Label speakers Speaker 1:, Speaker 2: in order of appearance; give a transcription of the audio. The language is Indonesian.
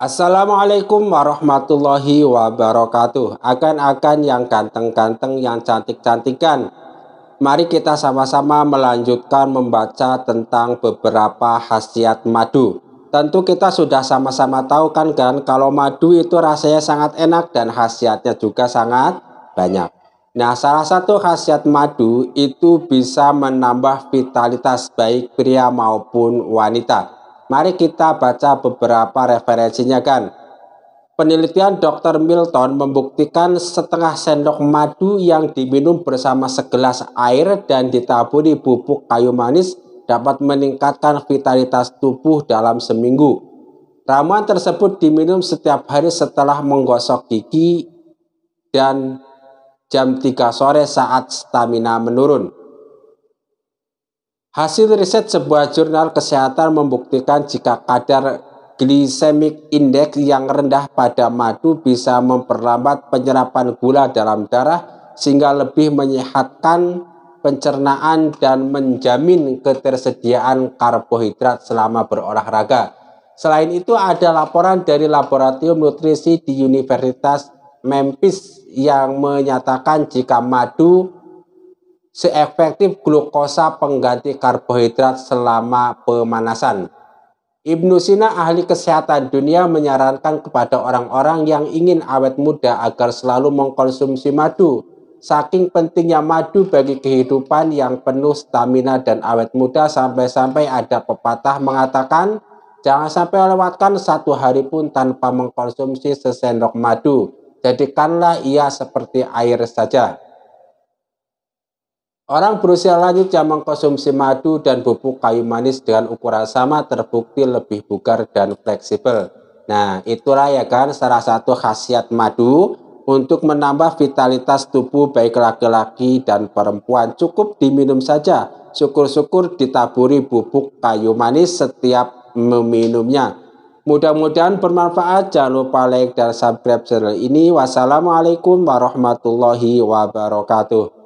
Speaker 1: Assalamualaikum warahmatullahi wabarakatuh. Akan-akan yang ganteng-ganteng, yang cantik-cantikan. Mari kita sama-sama melanjutkan membaca tentang beberapa khasiat madu. Tentu kita sudah sama-sama tahu kan kan kalau madu itu rasanya sangat enak dan khasiatnya juga sangat banyak. Nah, salah satu khasiat madu itu bisa menambah vitalitas baik pria maupun wanita. Mari kita baca beberapa referensinya kan. Penelitian Dr. Milton membuktikan setengah sendok madu yang diminum bersama segelas air dan ditaburi bubuk kayu manis dapat meningkatkan vitalitas tubuh dalam seminggu. Ramuan tersebut diminum setiap hari setelah menggosok gigi dan jam 3 sore saat stamina menurun. Hasil riset sebuah jurnal kesehatan membuktikan jika kadar glycemic index yang rendah pada madu bisa memperlambat penyerapan gula dalam darah sehingga lebih menyehatkan pencernaan dan menjamin ketersediaan karbohidrat selama berolahraga. Selain itu ada laporan dari Laboratorium Nutrisi di Universitas Memphis yang menyatakan jika madu seefektif glukosa pengganti karbohidrat selama pemanasan. Ibnu Sina ahli kesehatan dunia menyarankan kepada orang-orang yang ingin awet muda agar selalu mengkonsumsi madu. Saking pentingnya madu bagi kehidupan yang penuh stamina dan awet muda sampai-sampai ada pepatah mengatakan jangan sampai lewatkan satu hari pun tanpa mengkonsumsi sesendok madu. Jadikanlah ia seperti air saja. Orang berusia lanjut yang mengkonsumsi madu dan bubuk kayu manis dengan ukuran sama terbukti lebih bugar dan fleksibel. Nah, itulah ya kan salah satu khasiat madu untuk menambah vitalitas tubuh baik laki-laki dan perempuan. Cukup diminum saja. Syukur-syukur ditaburi bubuk kayu manis setiap meminumnya. Mudah-mudahan bermanfaat. Jangan lupa like dan subscribe channel ini. Wassalamualaikum warahmatullahi wabarakatuh.